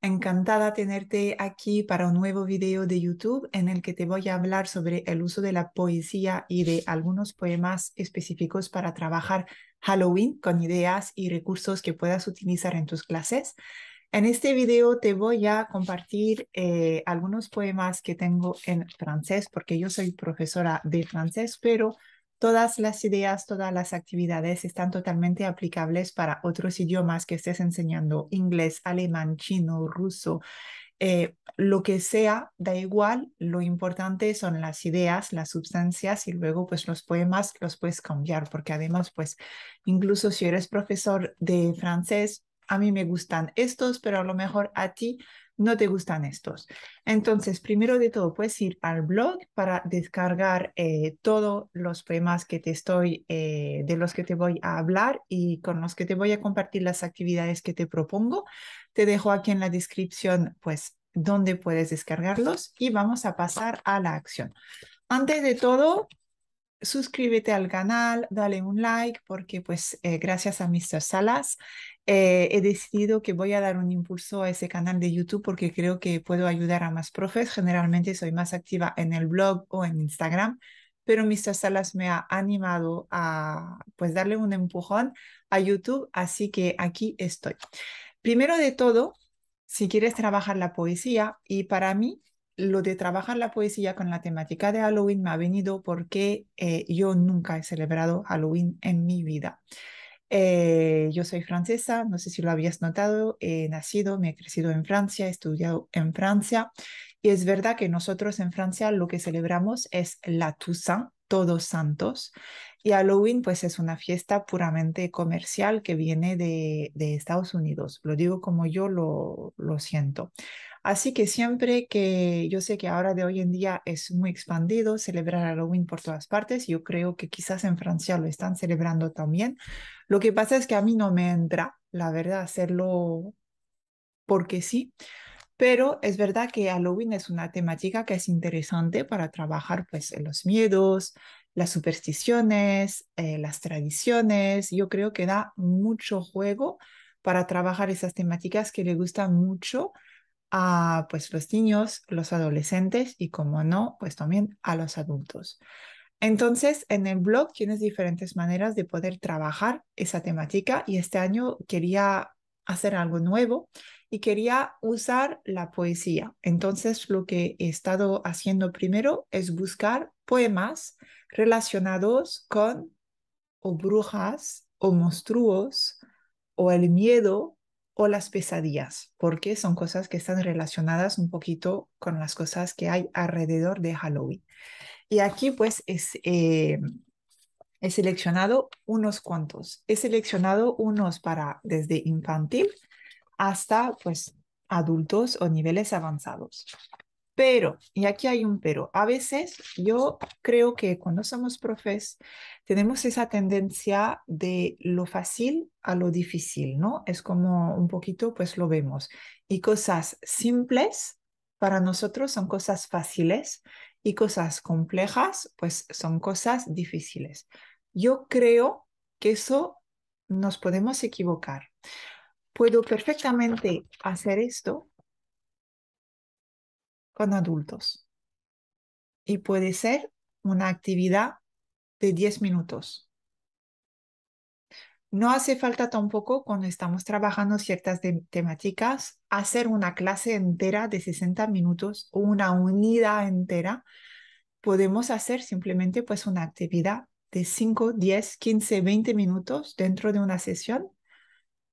Encantada tenerte aquí para un nuevo video de YouTube en el que te voy a hablar sobre el uso de la poesía y de algunos poemas específicos para trabajar Halloween con ideas y recursos que puedas utilizar en tus clases. En este video te voy a compartir eh, algunos poemas que tengo en francés porque yo soy profesora de francés, pero Todas las ideas, todas las actividades están totalmente aplicables para otros idiomas que estés enseñando, inglés, alemán, chino, ruso, eh, lo que sea, da igual, lo importante son las ideas, las sustancias y luego pues los poemas los puedes cambiar porque además pues incluso si eres profesor de francés, a mí me gustan estos, pero a lo mejor a ti no te gustan estos. Entonces, primero de todo, puedes ir al blog para descargar eh, todos los poemas que te estoy, eh, de los que te voy a hablar y con los que te voy a compartir las actividades que te propongo. Te dejo aquí en la descripción, pues, dónde puedes descargarlos y vamos a pasar a la acción. Antes de todo, suscríbete al canal, dale un like, porque pues eh, gracias a Mr. Salas eh, he decidido que voy a dar un impulso a ese canal de YouTube porque creo que puedo ayudar a más profes. Generalmente soy más activa en el blog o en Instagram, pero Mr. Salas me ha animado a pues darle un empujón a YouTube, así que aquí estoy. Primero de todo, si quieres trabajar la poesía, y para mí lo de trabajar la poesía con la temática de Halloween me ha venido porque eh, yo nunca he celebrado Halloween en mi vida. Eh, yo soy francesa, no sé si lo habías notado, he nacido, me he crecido en Francia, he estudiado en Francia y es verdad que nosotros en Francia lo que celebramos es la Toussaint, Todos Santos, y Halloween pues es una fiesta puramente comercial que viene de, Estados Unidos, lo digo como yo lo siento. Así que siempre que yo sé que ahora de hoy en día es muy expandido celebrar Halloween por todas partes, yo creo que quizás en Francia lo están celebrando también. Lo que pasa es que a mí no me entra, la verdad, hacerlo porque sí. Pero es verdad que Halloween es una temática que es interesante para trabajar pues los miedos, las supersticiones, eh, las tradiciones. Yo creo que da mucho juego para trabajar esas temáticas que le gustan mucho a pues los niños, los adolescentes y como no, pues también a los adultos. Entonces, en el blog tienes diferentes maneras de poder trabajar esa temática y este año quería hacer algo nuevo y quería usar la poesía. Entonces, lo que he estado haciendo primero es buscar poemas relacionados con o brujas o monstruos o el miedo o las pesadillas, porque son cosas que están relacionadas un poquito con las cosas que hay alrededor de Halloween. Y aquí pues es, eh, he seleccionado unos cuantos. He seleccionado unos para desde infantil hasta pues adultos o niveles avanzados. Pero, y aquí hay un pero, a veces yo creo que cuando somos profes tenemos esa tendencia de lo fácil a lo difícil, ¿no? Es como un poquito, pues lo vemos. Y cosas simples para nosotros son cosas fáciles y cosas complejas, pues son cosas difíciles. Yo creo que eso nos podemos equivocar. Puedo perfectamente hacer esto con adultos. Y puede ser una actividad de 10 minutos. No hace falta tampoco, cuando estamos trabajando ciertas temáticas, hacer una clase entera de 60 minutos o una unidad entera. Podemos hacer simplemente pues una actividad de 5, 10, 15, 20 minutos dentro de una sesión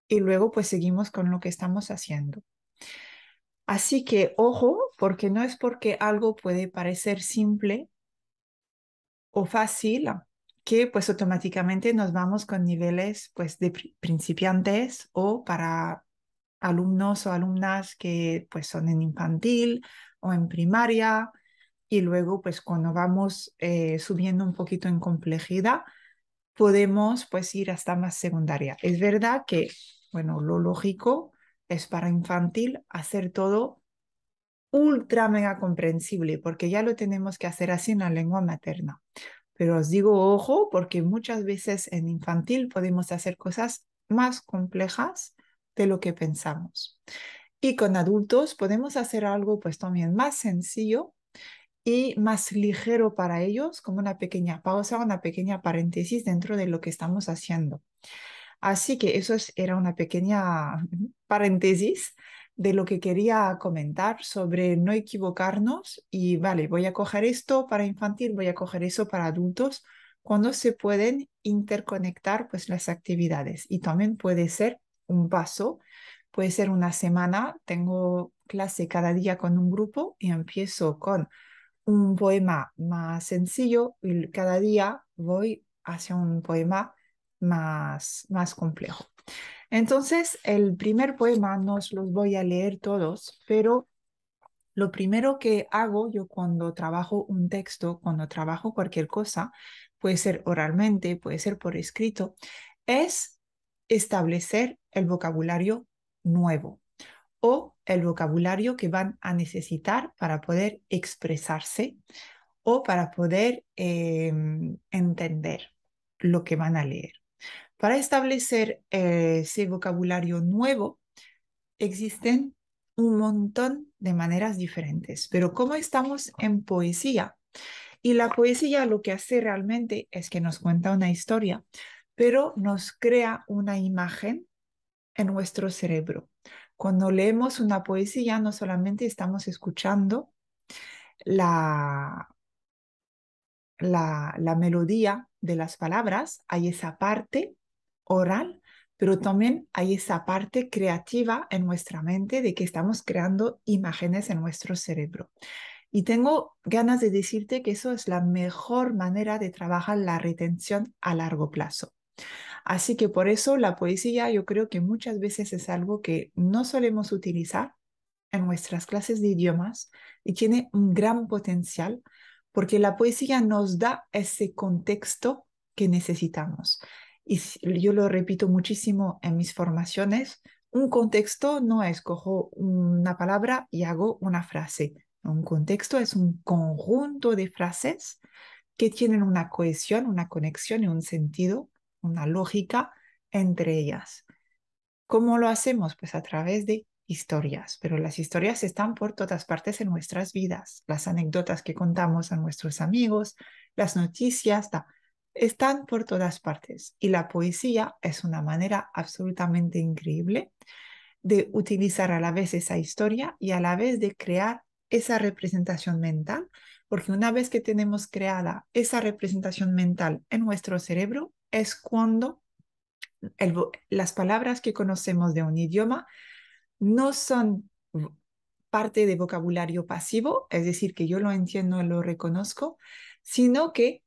y luego pues seguimos con lo que estamos haciendo. Así que ojo, porque no es porque algo puede parecer simple o fácil que pues automáticamente nos vamos con niveles pues de principiantes o para alumnos o alumnas que pues son en infantil o en primaria y luego pues cuando vamos eh, subiendo un poquito en complejidad podemos pues ir hasta más secundaria. Es verdad que bueno, lo lógico es para infantil hacer todo ultra mega comprensible, porque ya lo tenemos que hacer así en la lengua materna. Pero os digo ojo, porque muchas veces en infantil podemos hacer cosas más complejas de lo que pensamos. Y con adultos podemos hacer algo pues también más sencillo y más ligero para ellos, como una pequeña pausa, una pequeña paréntesis dentro de lo que estamos haciendo. Así que eso era una pequeña paréntesis de lo que quería comentar sobre no equivocarnos y vale, voy a coger esto para infantil, voy a coger eso para adultos, cuando se pueden interconectar pues las actividades y también puede ser un paso, puede ser una semana, tengo clase cada día con un grupo y empiezo con un poema más sencillo y cada día voy hacia un poema más, más complejo. Entonces, el primer poema no los voy a leer todos, pero lo primero que hago yo cuando trabajo un texto, cuando trabajo cualquier cosa, puede ser oralmente, puede ser por escrito, es establecer el vocabulario nuevo o el vocabulario que van a necesitar para poder expresarse o para poder em, entender lo que van a leer. Para establecer eh, ese vocabulario nuevo, existen un montón de maneras diferentes, pero como estamos en poesía, y la poesía lo que hace realmente es que nos cuenta una historia, pero nos crea una imagen en nuestro cerebro. Cuando leemos una poesía, no solamente estamos escuchando la, la, la melodía de las palabras, hay esa parte oral, pero también hay esa parte creativa en nuestra mente de que estamos creando imágenes en nuestro cerebro. Y tengo ganas de decirte que eso es la mejor manera de trabajar la retención a largo plazo. Así que por eso la poesía yo creo que muchas veces es algo que no solemos utilizar en nuestras clases de idiomas y tiene un gran potencial porque la poesía nos da ese contexto que necesitamos y yo lo repito muchísimo en mis formaciones, un contexto no es cojo una palabra y hago una frase. Un contexto es un conjunto de frases que tienen una cohesión, una conexión y un sentido, una lógica entre ellas. ¿Cómo lo hacemos? Pues a través de historias, pero las historias están por todas partes en nuestras vidas, las anécdotas que contamos a nuestros amigos, las noticias, están por todas partes y la poesía es una manera absolutamente increíble de utilizar a la vez esa historia y a la vez de crear esa representación mental, porque una vez que tenemos creada esa representación mental en nuestro cerebro, es cuando las palabras que conocemos de un idioma no son parte de vocabulario pasivo, es decir, que yo lo entiendo, lo reconozco, sino que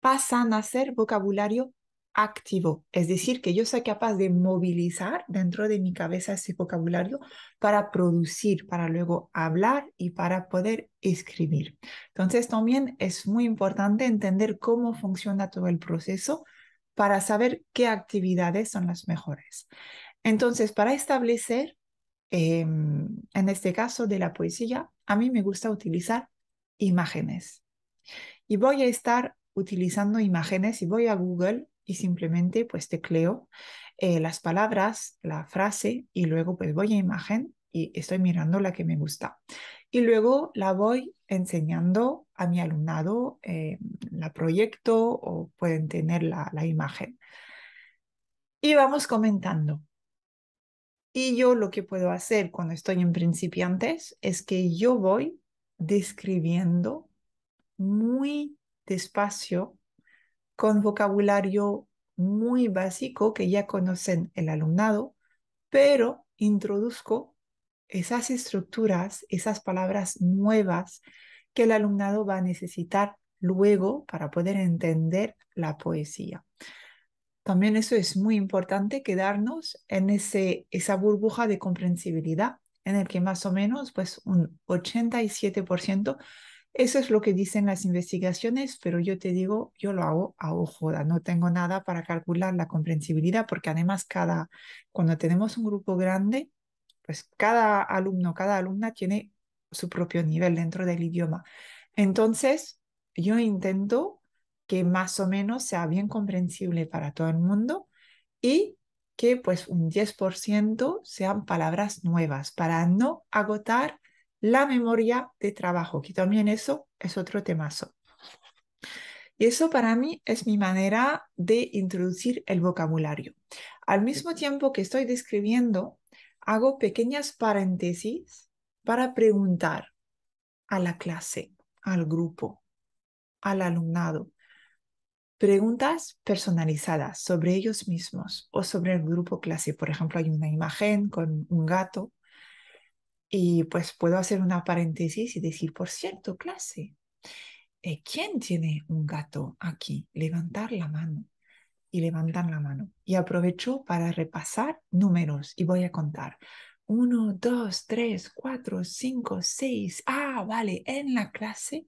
pasan a ser vocabulario activo, es decir, que yo soy capaz de movilizar dentro de mi cabeza ese vocabulario para producir, para luego hablar y para poder escribir. Entonces también es muy importante entender cómo funciona todo el proceso para saber qué actividades son las mejores. Entonces, para establecer, em, en este caso de la poesía, a mí me gusta utilizar imágenes. Y voy a estar utilizando imágenes y voy a Google y simplemente pues tecleo eh, las palabras, la frase y luego pues voy a imagen y estoy mirando la que me gusta. Y luego la voy enseñando a mi alumnado, eh, la proyecto o pueden tener la, la imagen. Y vamos comentando. Y yo lo que puedo hacer cuando estoy en principiantes es que yo voy describiendo muy este espacio, con vocabulario muy básico que ya conocen el alumnado, pero introduzco esas estructuras, esas palabras nuevas que el alumnado va a necesitar luego para poder entender la poesía. También eso es muy importante, quedarnos en ese, esa burbuja de comprensibilidad en el que más o menos pues un 87% eso es lo que dicen las investigaciones, pero yo te digo, yo lo hago a ojo, no tengo nada para calcular la comprensibilidad, porque además cada, cuando tenemos un grupo grande, pues cada alumno, cada alumna tiene su propio nivel dentro del idioma. Entonces, yo intento que más o menos sea bien comprensible para todo el mundo y que pues un 10% sean palabras nuevas para no agotar la memoria de trabajo, que también eso es otro temazo. Y eso para mí es mi manera de introducir el vocabulario. Al mismo tiempo que estoy describiendo, hago pequeñas paréntesis para preguntar a la clase, al grupo, al alumnado. Preguntas personalizadas sobre ellos mismos o sobre el grupo clase. Por ejemplo, hay una imagen con un gato y pues puedo hacer una paréntesis y decir, por cierto, clase, eh, ¿quién tiene un gato aquí? Levantar la mano. Y levantar la mano. Y aprovecho para repasar números y voy a contar. Uno, dos, tres, cuatro, cinco, seis. Ah, vale, en la clase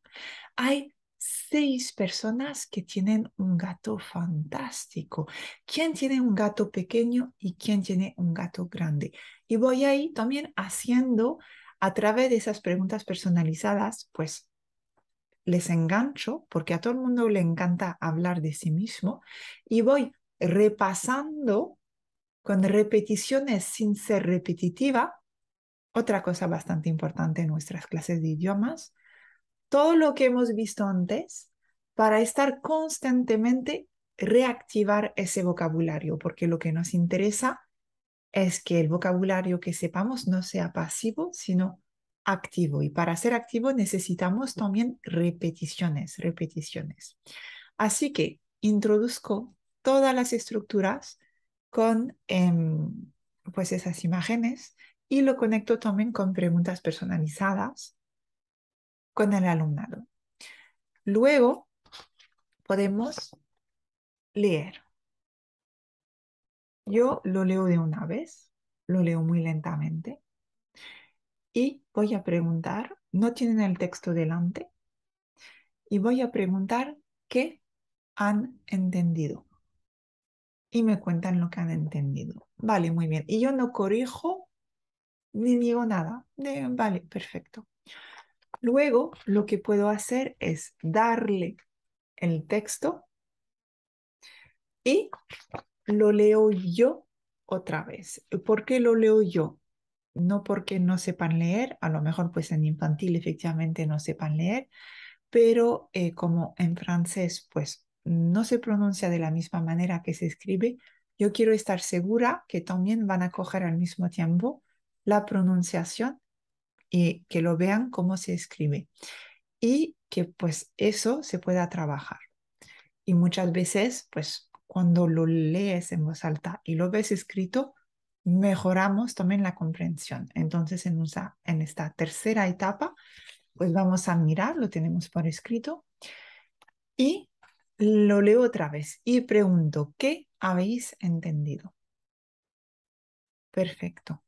hay seis personas que tienen un gato fantástico. ¿Quién tiene un gato pequeño y quién tiene un gato grande? Y voy ahí también haciendo a través de esas preguntas personalizadas, pues les engancho porque a todo el mundo le encanta hablar de sí mismo y voy repasando con repeticiones sin ser repetitiva. Otra cosa bastante importante en nuestras clases de idiomas, todo lo que hemos visto antes para estar constantemente reactivar ese vocabulario, porque lo que nos interesa es que el vocabulario que sepamos no sea pasivo, sino activo. Y para ser activo necesitamos también repeticiones, repeticiones. Así que introduzco todas las estructuras con em, pues esas imágenes y lo conecto también con preguntas personalizadas con el alumnado. Luego podemos leer. Yo lo leo de una vez, lo leo muy lentamente y voy a preguntar, no tienen el texto delante, y voy a preguntar qué han entendido. Y me cuentan lo que han entendido. Vale, muy bien. Y yo no corrijo ni digo nada. vale, perfecto. Luego, lo que puedo hacer es darle el texto y lo leo yo otra vez. ¿Por qué lo leo yo? No porque no sepan leer, a lo mejor pues en infantil efectivamente no sepan leer, pero eh, como en francés pues no se pronuncia de la misma manera que se escribe, yo quiero estar segura que también van a coger al mismo tiempo la pronunciación y que lo vean cómo se escribe y que pues eso se pueda trabajar. Y muchas veces pues cuando lo lees en voz alta y lo ves escrito, mejoramos también la comprensión. Entonces en, en esta tercera etapa pues vamos a mirar, lo tenemos por escrito y lo leo otra vez y pregunto, ¿qué habéis entendido? Perfecto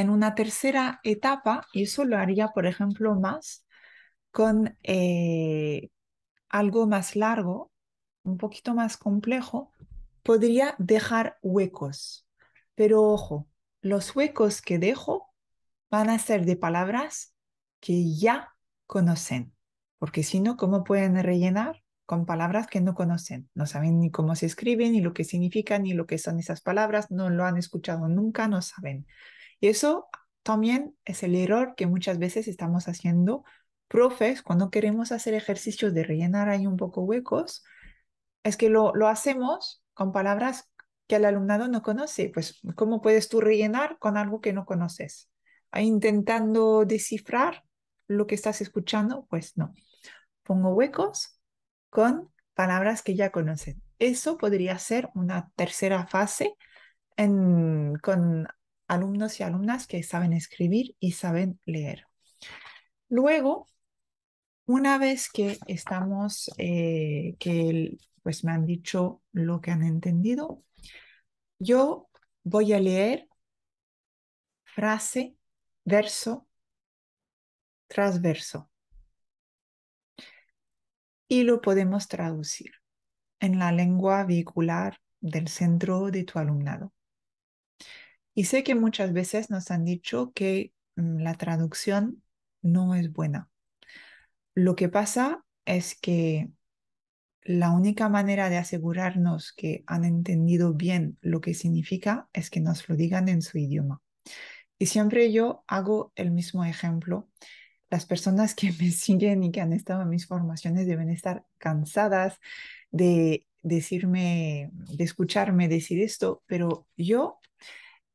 en una tercera etapa, y eso lo haría, por ejemplo, más con eh, algo más largo, un poquito más complejo, podría dejar huecos. Pero ojo, los huecos que dejo van a ser de palabras que ya conocen, porque si no, ¿cómo pueden rellenar? con palabras que no conocen, no saben ni cómo se escriben, ni lo que significan, ni lo que son esas palabras, no lo han escuchado nunca, no saben. Y eso también es el error que muchas veces estamos haciendo profes cuando queremos hacer ejercicios de rellenar ahí un poco huecos. Es que lo, lo hacemos con palabras que el alumnado no conoce. Pues, ¿cómo puedes tú rellenar con algo que no conoces? Ah, intentando descifrar lo que estás escuchando, pues no. Pongo huecos con palabras que ya conocen. Eso podría ser una tercera fase en, con alumnos y alumnas que saben escribir y saben leer. Luego, una vez que estamos, eh, que pues me han dicho lo que han entendido, yo voy a leer frase, verso tras Y lo podemos traducir en la lengua vehicular del centro de tu alumnado. Y sé que muchas veces nos han dicho que mm, la traducción no es buena. Lo que pasa es que la única manera de asegurarnos que han entendido bien lo que significa es que nos lo digan en su idioma. Y siempre yo hago el mismo ejemplo. Las personas que me siguen y que han estado en mis formaciones deben estar cansadas de decirme, de escucharme decir esto, pero yo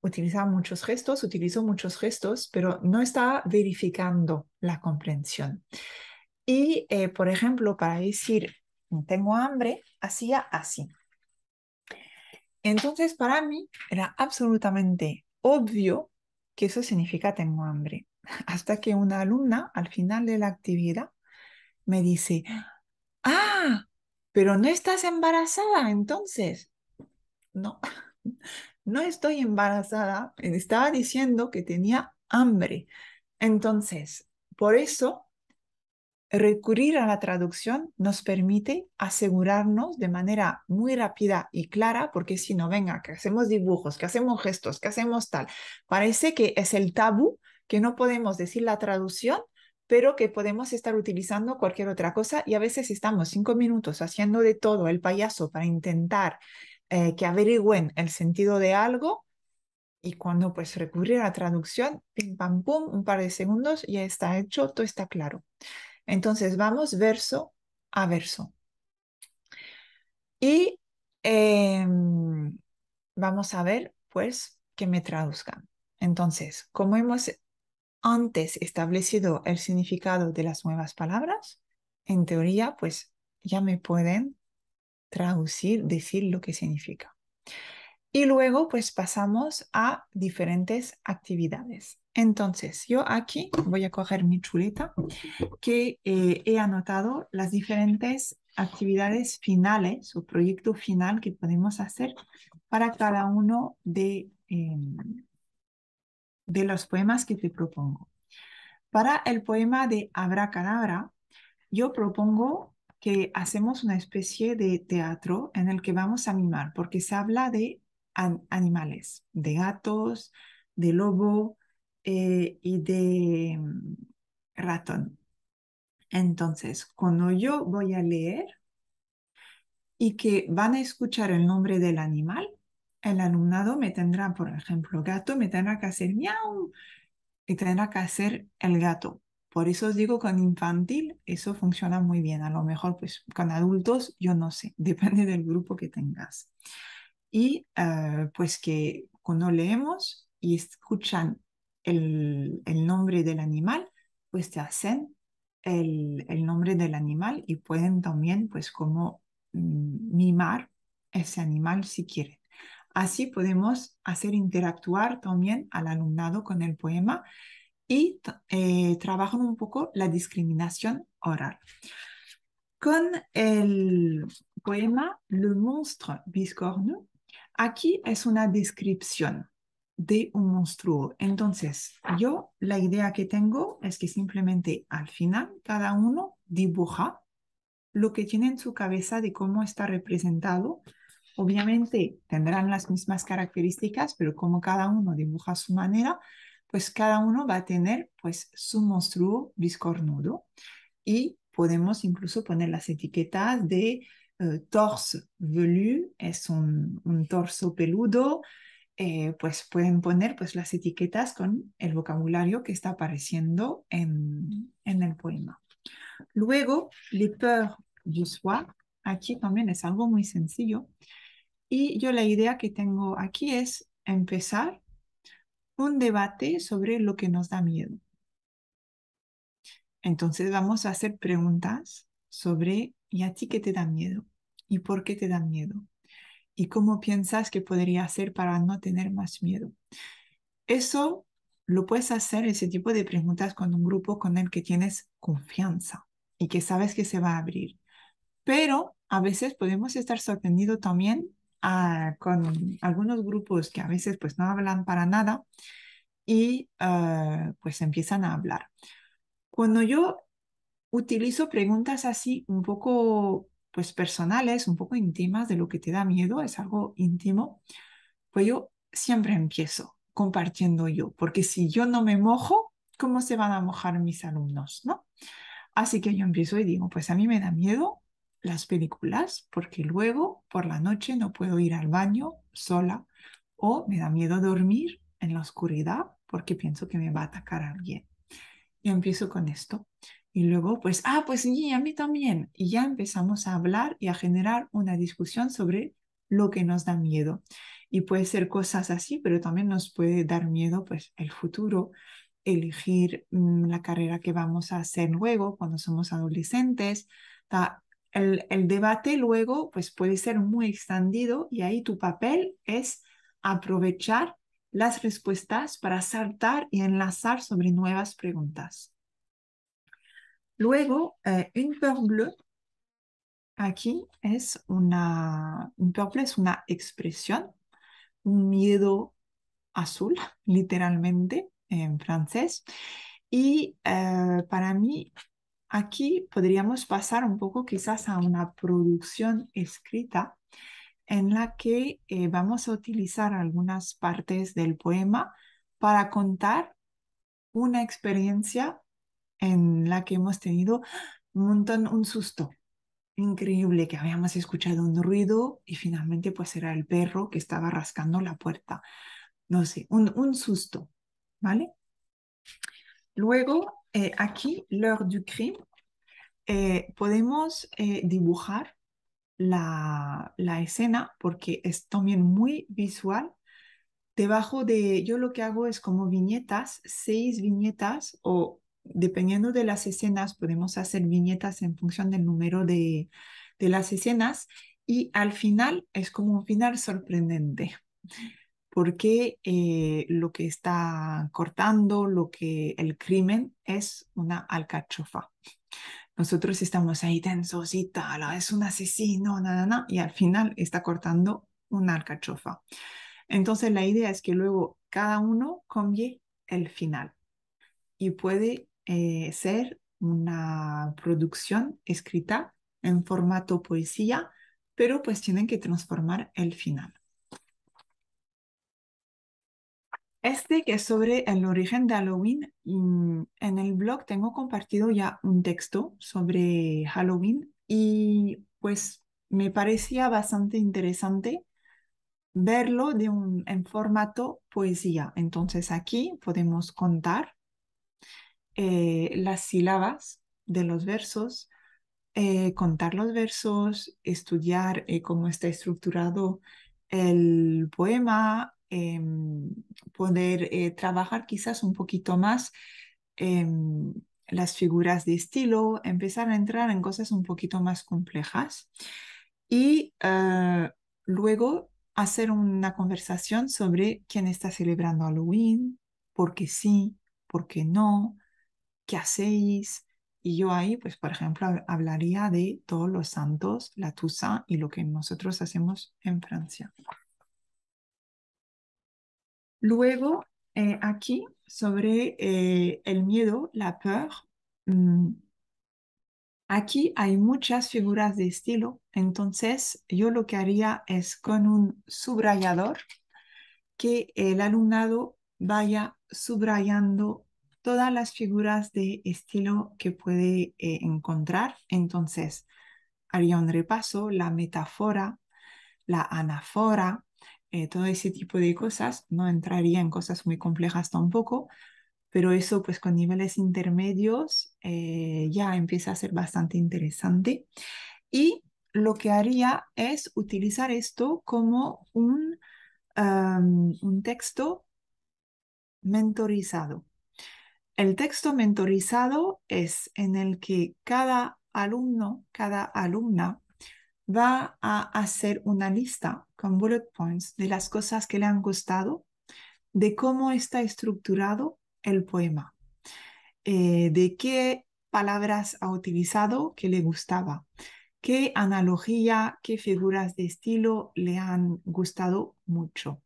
Utilizaba muchos gestos, utilizó muchos gestos, pero no estaba verificando la comprensión. Y, eh, por ejemplo, para decir, tengo hambre, hacía así. Entonces, para mí era absolutamente obvio que eso significa tengo hambre. Hasta que una alumna, al final de la actividad, me dice, ah, pero no estás embarazada entonces. No, no estoy embarazada, eh, estaba diciendo que tenía hambre. Entonces, por eso, recurrir a la traducción nos permite asegurarnos de manera muy rápida y clara, porque si no, venga, que hacemos dibujos, que hacemos gestos, que hacemos tal. Parece que es el tabú que no podemos decir la traducción pero que podemos estar utilizando cualquier otra cosa y a veces estamos cinco minutos haciendo de todo el payaso para intentar eh, que averigüen el sentido de algo y cuando pues recurrir a la traducción, pim pam pum, un par de segundos, ya está hecho, todo está claro. Entonces vamos verso a verso. Y em, vamos a ver pues que me traduzcan. Entonces, como hemos antes establecido el significado de las nuevas palabras, en teoría pues ya me pueden traducir, decir lo que significa. Y luego, pues pasamos a diferentes actividades. Entonces, yo aquí voy a coger mi chuleta que eh, he anotado las diferentes actividades finales o proyecto final que podemos hacer para cada uno de, em, de los poemas que te propongo. Para el poema de Abracadabra, yo propongo que hacemos una especie de teatro en el que vamos a mimar, porque se habla de animales, de gatos, de lobo eh, y de mm, ratón. Entonces, cuando yo voy a leer y que van a escuchar el nombre del animal, el alumnado me tendrá, por ejemplo, gato, me tendrá que hacer miau y tendrá que hacer el gato. Por eso os digo con infantil eso funciona muy bien. A lo mejor pues con adultos yo no sé, depende del grupo que tengas. Y ah, pues que cuando leemos y escuchan el, nombre del animal, pues te hacen el, el, nombre del animal y pueden también pues como mm, mimar ese animal si quieren. Así podemos hacer interactuar también al alumnado con el poema y eh, trabajan un poco la discriminación oral. Con el poema Le monstre biscornu, aquí es una descripción de un monstruo. Entonces, yo la idea que tengo es que simplemente al final cada uno dibuja lo que tiene en su cabeza de cómo está representado. Obviamente tendrán las mismas características, pero como cada uno dibuja a su manera, pues cada uno va a tener pues su monstruo biscornudo y podemos incluso poner las etiquetas de eh, torso velu, es un, torso peludo, eh, pues pueden poner pues las etiquetas con el vocabulario que está apareciendo en, en el poema. Luego, les peurs du soir. aquí también es algo muy sencillo. Y yo la idea que tengo aquí es empezar un debate sobre lo que nos da miedo. Entonces vamos a hacer preguntas sobre ¿y a ti qué te da miedo? ¿Y por qué te da miedo? ¿Y cómo piensas que podría hacer para no tener más miedo? Eso lo puedes hacer, ese tipo de preguntas, con un grupo con el que tienes confianza y que sabes que se va a abrir. Pero a veces podemos estar sorprendidos también Ah, con algunos grupos que a veces pues no hablan para nada y ah, pues empiezan a hablar. Cuando yo utilizo preguntas así un poco pues personales, un poco íntimas de lo que te da miedo, es algo íntimo, pues yo siempre empiezo compartiendo yo, porque si yo no me mojo, ¿cómo se van a mojar mis alumnos, no? Así que yo empiezo y digo, pues a mí me da miedo las películas porque luego por la noche no puedo ir al baño sola o me da miedo dormir en la oscuridad porque pienso que me va a atacar alguien. Y empiezo con esto. Y luego, pues, ah, pues sí, a mí también. Y ya empezamos a hablar y a generar una discusión sobre lo que nos da miedo. Y puede ser cosas así, pero también nos puede dar miedo, pues, el futuro, elegir mm, la carrera que vamos a hacer luego cuando somos adolescentes, el, debate luego pues puede ser muy extendido y ahí tu papel es aprovechar las respuestas para saltar y enlazar sobre nuevas preguntas. Luego, eh, un peur bleu, aquí es una, un peur es una expresión, un miedo azul, literalmente en francés. Y eh, para mí Aquí podríamos pasar un poco quizás a una producción escrita en la que eh, vamos a utilizar algunas partes del poema para contar una experiencia en la que hemos tenido un un susto increíble que habíamos escuchado un ruido y finalmente pues era el perro que estaba rascando la puerta. No sé, un, un susto, ¿vale? Luego eh, aquí, l'heure du crime, eh, podemos eh, dibujar la, escena porque es también muy visual. Debajo de, yo lo que hago es como viñetas, seis viñetas o dependiendo de las escenas, podemos hacer viñetas en función del número de, de las escenas y al final es como un final sorprendente porque eh, lo que está cortando, lo que el crimen es una alcachofa. Nosotros estamos ahí tensos y tal, ah, es un asesino, nada, y al final está cortando una alcachofa. Entonces la idea es que luego cada uno cambie el final y puede eh, ser una producción escrita en formato poesía, pero pues tienen que transformar el final. Este que es sobre el origen de Halloween, mm, en el blog tengo compartido ya un texto sobre Halloween y pues me parecía bastante interesante verlo de un, en formato poesía. Entonces aquí podemos contar eh, las sílabas de los versos, eh, contar los versos, estudiar eh, cómo está estructurado el poema, Em, poder eh, trabajar quizás un poquito más em, las figuras de estilo, empezar a entrar en cosas un poquito más complejas y eh, luego hacer una conversación sobre quién está celebrando Halloween, por qué sí, por qué no, qué hacéis. Y yo ahí, pues, por ejemplo, hablaría de todos los santos, la Tusa y lo que nosotros hacemos en Francia. Luego, eh, aquí, sobre eh, el miedo, la peor, mm, aquí hay muchas figuras de estilo, entonces yo lo que haría es con un subrayador que el alumnado vaya subrayando todas las figuras de estilo que puede eh, encontrar. Entonces, haría un repaso, la metáfora, la anáfora, eh, todo ese tipo de cosas. No entraría en cosas muy complejas tampoco, pero eso pues con niveles intermedios eh, ya empieza a ser bastante interesante. Y lo que haría es utilizar esto como un, un texto mentorizado. El texto mentorizado es en el que cada alumno, cada alumna va a hacer una lista con bullet points de las cosas que le han gustado, de cómo está estructurado el poema, eh, de qué palabras ha utilizado que le gustaba, qué analogía, qué figuras de estilo le han gustado mucho.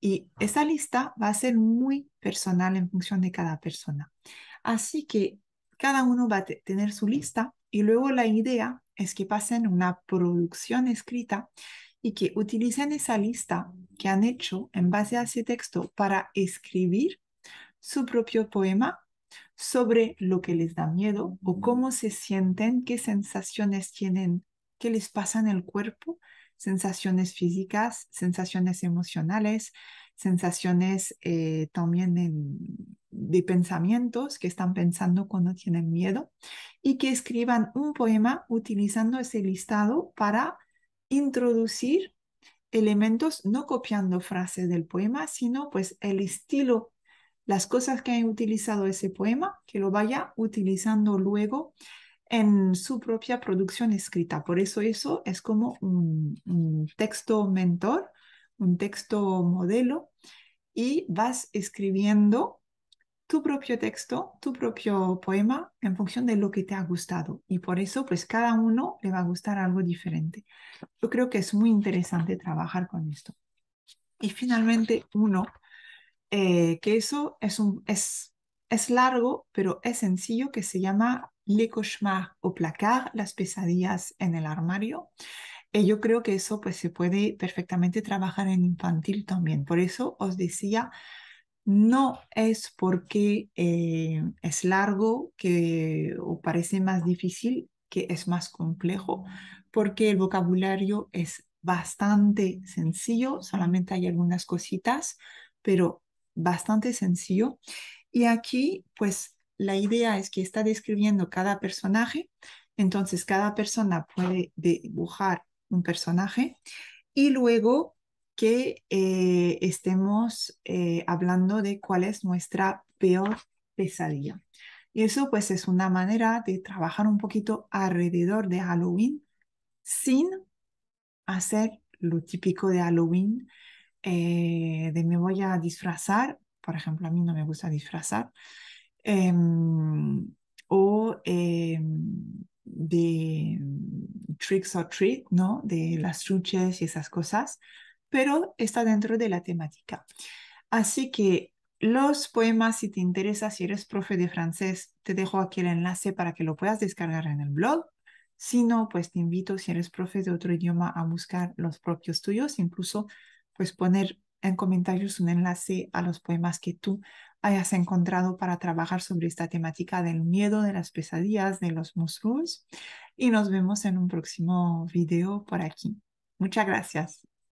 Y esa lista va a ser muy personal en función de cada persona. Así que cada uno va a tener su lista y luego la idea es que pasen una producción escrita y que utilicen esa lista que han hecho en base a ese texto para escribir su propio poema sobre lo que les da miedo o cómo se sienten, qué sensaciones tienen, qué les pasa en el cuerpo, sensaciones físicas, sensaciones emocionales, sensaciones eh, también en, de pensamientos que están pensando cuando tienen miedo y que escriban un poema utilizando ese listado para introducir elementos, no copiando frases del poema, sino pues el estilo, las cosas que han utilizado ese poema, que lo vaya utilizando luego en su propia producción escrita. Por eso eso es como un, un texto mentor, un texto modelo, y vas escribiendo tu propio texto, tu propio poema en función de lo que te ha gustado. Y por eso, pues cada uno le va a gustar algo diferente. Yo creo que es muy interesante trabajar con esto. Y finalmente, uno, eh, que eso es, un, es, es largo, pero es sencillo, que se llama Le cauchemar o placar, las pesadillas en el armario. Y eh, yo creo que eso pues se puede perfectamente trabajar en infantil también. Por eso os decía no es porque eh, es largo que, o parece más difícil, que es más complejo, porque el vocabulario es bastante sencillo, solamente hay algunas cositas, pero bastante sencillo. Y aquí, pues, la idea es que está describiendo cada personaje, entonces cada persona puede dibujar un personaje y luego que eh, estemos eh, hablando de cuál es nuestra peor pesadilla. Y eso pues es una manera de trabajar un poquito alrededor de Halloween sin hacer lo típico de Halloween, eh, de me voy a disfrazar, por ejemplo, a mí no me gusta disfrazar, em, o em, de tricks or treat, ¿no? De las chuches y esas cosas, pero está dentro de la temática. Así que los poemas, si te interesa, si eres profe de francés, te dejo aquí el enlace para que lo puedas descargar en el blog. Si no, pues te invito, si eres profe de otro idioma, a buscar los propios tuyos, incluso pues poner en comentarios un enlace a los poemas que tú hayas encontrado para trabajar sobre esta temática del miedo, de las pesadillas, de los monstruos. Y nos vemos en un próximo video por aquí. Muchas gracias.